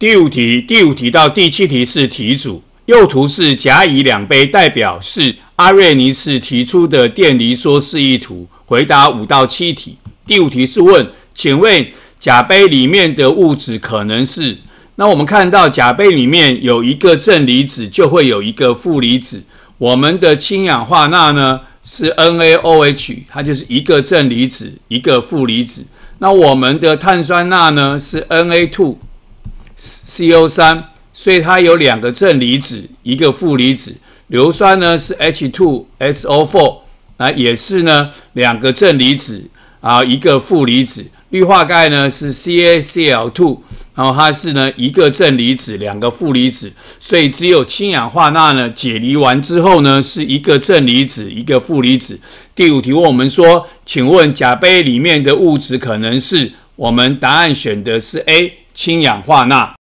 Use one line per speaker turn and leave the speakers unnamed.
第五题、第五题到第七题是题组。右图是甲、乙两杯代表是阿瑞尼斯提出的电离说示意图。回答五到七题。第五题是问，请问甲杯里面的物质可能是？那我们看到甲杯里面有一个正离子，就会有一个负离子。我们的氢氧化钠呢是 NaOH，它就是一个正离子，一个负离子。那我们的碳酸钠呢是 Na2。CO 三，所以它有两个正离子，一个负离子。硫酸呢是 H two SO four，那也是呢两个正离子啊，一个负离子。氯化钙呢是 Ca Cl two，然后它是呢一个正离子，两个负离子。所以只有氢氧化钠呢解离完之后呢是一个正离子，一个负离子。第五题问我们说，请问甲杯里面的物质可能是我们答案选的是 A 氢氧化钠。